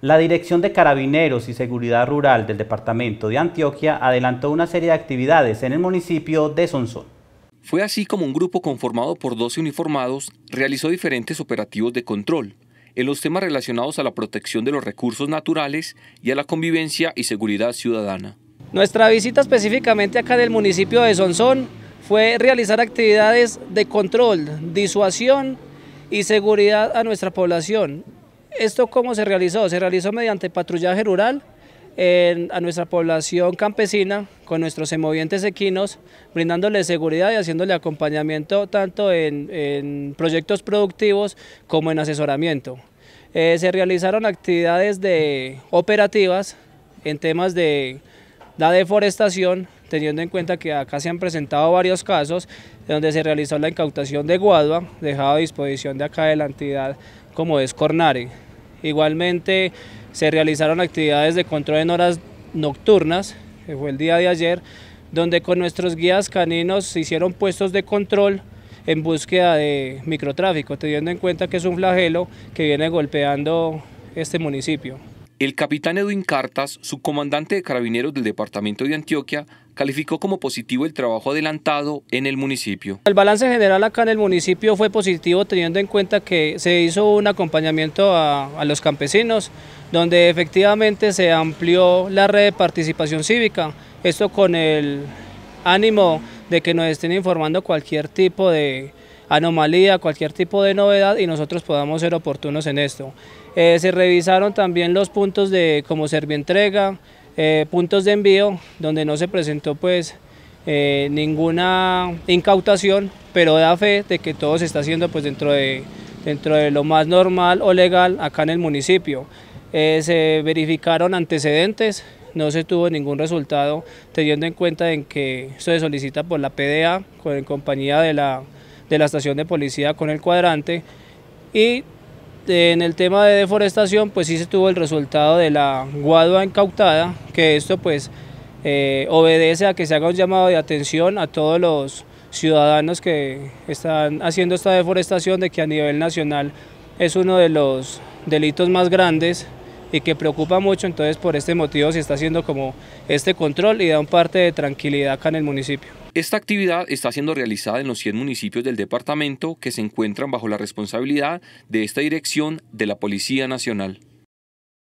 La Dirección de Carabineros y Seguridad Rural del Departamento de Antioquia adelantó una serie de actividades en el municipio de Sonsón. Fue así como un grupo conformado por 12 uniformados realizó diferentes operativos de control en los temas relacionados a la protección de los recursos naturales y a la convivencia y seguridad ciudadana. Nuestra visita específicamente acá del municipio de Sonsón fue realizar actividades de control, disuasión y seguridad a nuestra población. ¿Esto cómo se realizó? Se realizó mediante patrullaje rural a nuestra población campesina con nuestros semovientes equinos, brindándole seguridad y haciéndole acompañamiento tanto en, proyectos productivos como en asesoramiento. Eh, se realizaron actividades de operativas en temas de la deforestación, teniendo en cuenta que acá se han presentado varios casos donde se realizó la incautación de guadua, dejado a disposición de acá de la entidad como es Igualmente se realizaron actividades de control en horas nocturnas, que fue el día de ayer, donde con nuestros guías caninos se hicieron puestos de control en búsqueda de microtráfico, teniendo en cuenta que es un flagelo que viene golpeando este municipio. El capitán Edwin Cartas, subcomandante de carabineros del departamento de Antioquia, calificó como positivo el trabajo adelantado en el municipio. El balance general acá en el municipio fue positivo teniendo en cuenta que se hizo un acompañamiento a, a los campesinos, donde efectivamente se amplió la red de participación cívica, esto con el ánimo de que nos estén informando cualquier tipo de, anomalía, cualquier tipo de novedad y nosotros podamos ser oportunos en esto. Eh, se revisaron también los puntos de como Servientrega, entrega eh, puntos de envío, donde no se presentó pues eh, ninguna incautación, pero da fe de que todo se está haciendo pues dentro de, dentro de lo más normal o legal acá en el municipio. se verificaron antecedentes, no se tuvo ningún resultado teniendo en cuenta en que se solicita por la PDA, con compañía de la de la estación de policía con el cuadrante y eh, en el tema de deforestación pues sí se tuvo el resultado de la guadua incautada que esto pues eh, obedece a que se haga un llamado de atención a todos los ciudadanos que están haciendo esta deforestación de que a nivel nacional es uno de los delitos más grandes y que preocupa mucho, entonces por este motivo se está haciendo como este control y da un parte de tranquilidad acá en el municipio. Esta actividad está siendo realizada en los 100 municipios del departamento que se encuentran bajo la responsabilidad de esta dirección de la Policía Nacional.